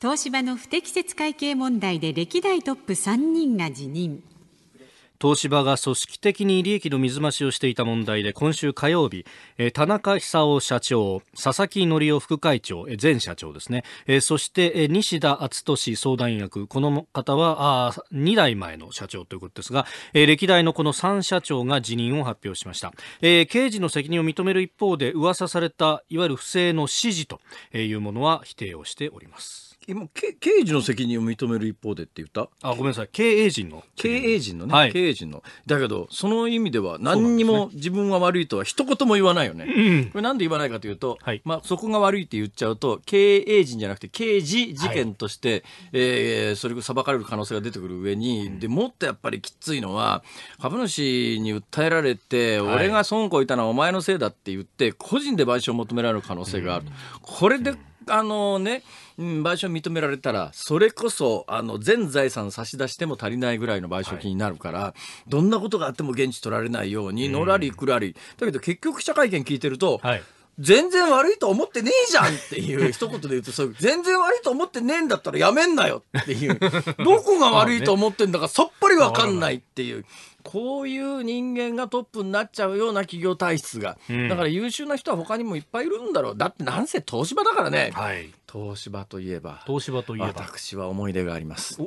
東芝の不適切会計問題で歴代トップ3人が辞任東芝が組織的に利益の水増しをしていた問題で今週火曜日、田中久夫社長佐々木則夫副会長前社長ですねそして西田篤俊相談役この方はあ2代前の社長ということですが歴代のこの3社長が辞任を発表しました、えー、刑事の責任を認める一方で噂されたいわゆる不正の指示というものは否定をしております今刑事の責任を認める一方でって言ったあごめんなさい経営陣の経営陣のね、はい、経営の。だけど、その意味では何にも自分は悪いとは一言も言わないよね。ねこれなんで言わないかというと、はい、まあそこが悪いって言っちゃうと、経営陣じゃなくて刑事事件として、はい、えー、それが裁かれる可能性が出てくる上に、うん、で、もっとやっぱりきついのは、株主に訴えられて、はい、俺が損こいたのはお前のせいだって言って、個人で賠償を求められる可能性がある。うん、これで、うんあのね、賠償認められたら、それこそ、あの、全財産差し出しても足りないぐらいの賠償金になるから、はい、どんなことがあっても現地取られないように、のらりくらり。だけど結局記者会見聞いてると、はい全然悪いと思ってねえじゃんっていう 一言で言うとそう全然悪いと思ってねえんだったらやめんなよっていう どこが悪いと思ってんだかさっぱりわかんないっていうこういう人間がトップになっちゃうような企業体質が、うん、だから優秀な人は他にもいっぱいいるんだろうだってなんせ東芝だからね、はい、東芝といえば東芝といえば私は思い出があります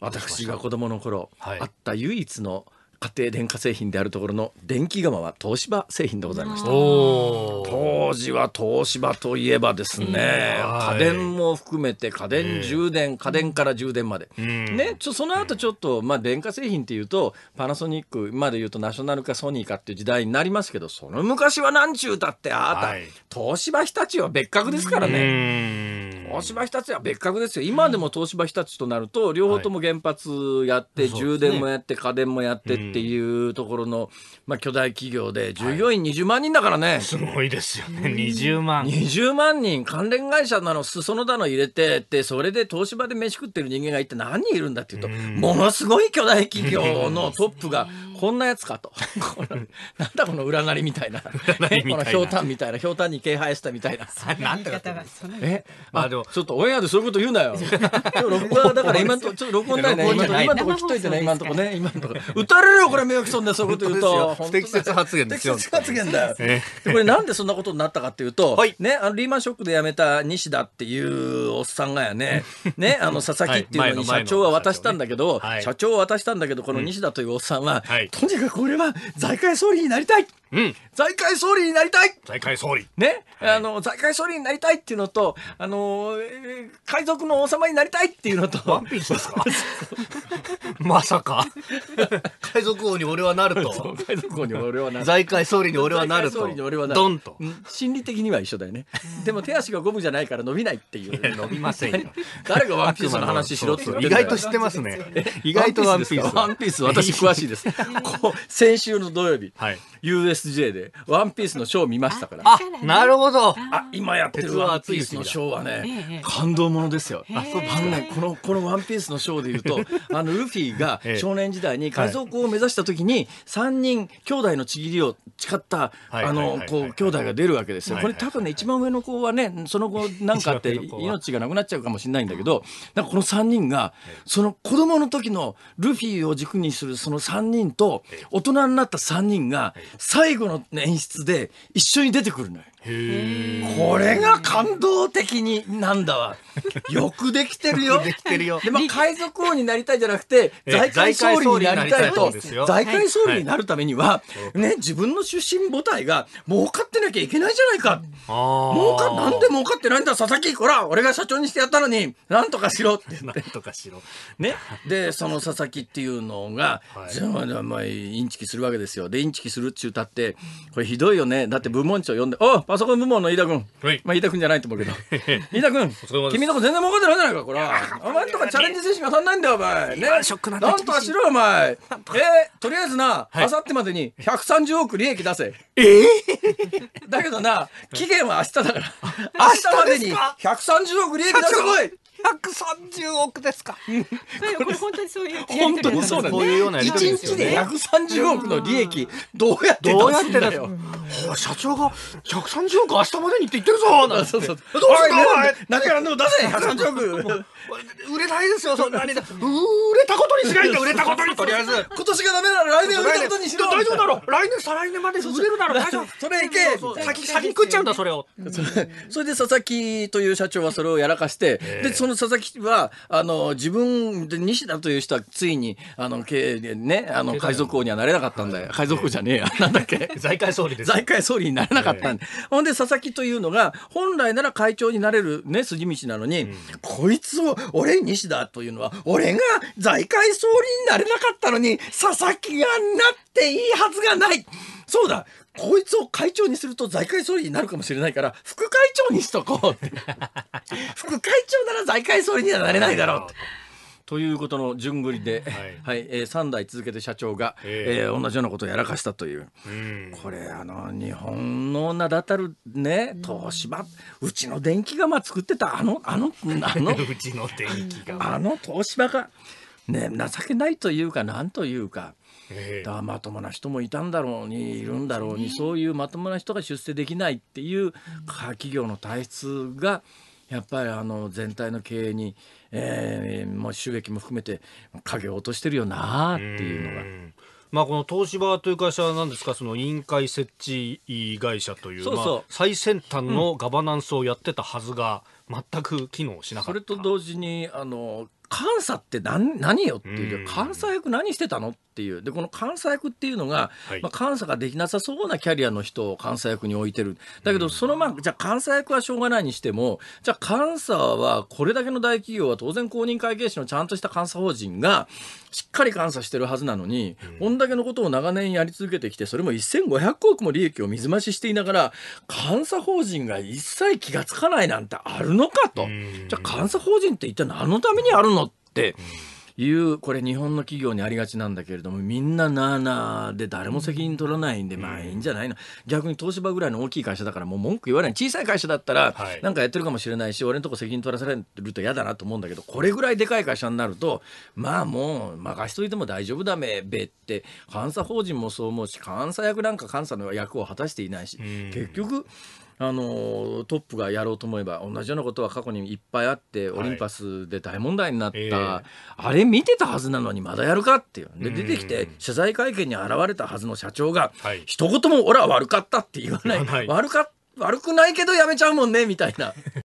私が子供の頃、はい、あった唯一の家庭電化製品であるところの電気釜は東芝製品でございました当時は東芝といえばですね、家電も含めて家電充電、家電から充電まで、ね、ちょその後ちょっと、まあ、電化製品っていうとパナソニックまで言うとナショナルかソニーかっていう時代になりますけどその昔は何ちゅうたってああた、東芝日立は別格ですからね。東芝日立は別格ですよ今でも東芝日立となると両方とも原発やって、充電もやって家電もやってっていうところの、まあ、巨大企業で従業員20万人だからね、すごいですよね20万20万人関連会社なの裾野だの入れてってそれで東芝で飯食ってる人間がいて何人いるんだっていうと、ものすごい巨大企業のトップがこんなやつかと なんだこの裏なりみたいなこのひょうたんみたいなひょうたんに敬拝したみたいな なんだえまあでもちょっとオンエアでそういうこと言うなよ 録画だから今とちょっと録音だよね今のとこ切っといてね今のとこね今のとこ打たれるよこれ迷惑そ損なそういうこと言うと適切発言ですよ適切発言だよこれなんでそんなことになったかっていうとねあのリーマンショックで辞めた西田っていうおっさんがやねねあの佐々木っていうのに社長は渡したんだけど社長は渡したんだけどこの西田というおっさんはい、とにかく俺は財界総理になりたいうん、財界総理になりたい財界総理。ね、はい、あの、財界総理になりたいっていうのと、あの、え海賊の王様になりたいっていうのと。ワンピースですか まさか。海賊王に俺はなると。海賊王に俺はなる。財界総理に俺はなると。総理なる。ドンと。心理的には一緒だよね。でも手足がゴムじゃないから伸びないっていう。伸びませんよ。誰がワンピースの話しろって意外と知ってますね。意外とワンピース。ワンピース私詳しいです。こう先週の土曜日、はい、US USJ でワンピースのショー見ましたから。あ、なるほど。あ、今やってるワンピースのショーはね、感動ものですよ。あ、そうあのね、この、このワンピースのショーで言うと、あの、ルフィが少年時代に海賊を目指した時に、三人兄弟のちぎりを誓った、あの、こう、兄弟が出るわけですよ。これ多分ね、一番上の子はね、その後 なんかって命がなくなっちゃうかもしれないんだけど、なんかこの三人が、その子供の時のルフィを軸にするその三人と、大人になった三人が、最最後の演出で一緒に出てくるのよ。これが感動的になんだわ。よくできてるよ。できてるよ。で、まあ、海賊王になりたいじゃなくて、財界総理になりたいと、財界総理になるためには、ね、自分の出身母体が儲かってなきゃいけないじゃないか。儲か、なんで儲かってないんだ、佐々木、ほら、俺が社長にしてやったのに、なんとかしろって。なんとかしろ。ね。で、その佐々木っていうのが、まあ、インチキするわけですよ。で、インチキするっちゅうたって、これひどいよね。だって部門長呼んで、おパソコン部門の飯田君。はい。まあ、飯田君じゃないと思うけど。飯田君、君のとこ全然儲かってないじゃないか、これ。お前とかチャレンジ精神が足んないんだよ、お前。ね。シなんとかしろ、お前。えー、とりあえずな、あさってまでに130億利益出せ。ええ だけどな、期限は明日だから。明日までに130億利益出せてこい百三十億ですか。これ本当にそういう。本当にそうなん一日で百三十億の利益、どうやってどうやだよ。社長が百三十億明日までにって言ってるぞなんどうした何からでも出せ !130 億。売れないですよ、そんなに。売れたことにしないんだ、売れたことに。とりあえず。今年がダメなら来年売れたことにしろ。大丈夫だろ。来年、再来年まで売れるだろ。大丈夫。それいけ。先、先食っちゃうんだ、それを。それで佐々木という社長はそれをやらかして、で、その佐々木はあの自分で西田という人はついにあのけねあの海賊王にはなれなかったんだよ、海賊王じゃねえや、なんだっけ財界総理です財界総理になれなかったんで、ほんで佐々木というのが本来なら会長になれるね筋道なのに、うん、こいつを俺西田というのは俺が財界総理になれなかったのに佐々木がなっていいはずがないそうだこいつを会長にすると財界総理になるかもしれないから副会長にしとこう 副会長なら財界総理にはなれないだろうということの順繰りで、はいはいえー、3代続けて社長が、えー、同じようなことをやらかしたという、うん、これあの日本の名だたるね東芝うちの電気がまあ作ってたあのあのあの うちの電気があの東芝が。ね、情けないというか何というか。だまともな人もいたんだろうにいるんだろうにそういうまともな人が出世できないっていう企業の体質がやっぱりあの全体の経営に、えー、もう収益も含めて影を落としてるよなっていうのが。まあ、この東芝という会社は何ですかその委員会設置会社というまあ、最先端のガバナンスをやってたはずが、全く機能しなかった、うん、それと同時にあの監査って何何よっていう、監査役何してたのっていう、でこの監査役っていうのが、はい、まあ、監査ができなさそうなキャリアの人を監査役に置いてる、だけど、そのまあ、じゃあ、監査役はしょうがないにしても、じゃあ、監査はこれだけの大企業は当然、公認会計士のちゃんとした監査法人が、しっかり監査してるはずなのに、こんだけのことを長年やり続けてきて、それも1500億も利益を水増ししていながら、監査法人が一切気がつかないなんてあるのかと、じゃあ、監査法人って一体何のためにあるのっていう、これ日本の企業にありがちなんだけれども、みんななあなあで誰も責任取らないんで、まあいいんじゃないの。逆に東芝ぐらいの大きい会社だからもう文句言わない。小さい会社だったら、なんかやってるかもしれないし、俺のとこ責任取らされると嫌だなと思うんだけど、これぐらいでかい会社になると、まあもう任しといても大丈夫だめ、べって、監査法人もそう思うし、監査役なんか監査の役を果たしていないし、結局、あのトップがやろうと思えば同じようなことは過去にいっぱいあってオリンパスで大問題になった、はいえー、あれ見てたはずなのにまだやるかっていうで出てきて謝罪会見に現れたはずの社長が、はい、一言も「俺は悪かった」って言わない悪か悪くないけどやめちゃうもんねみたいな。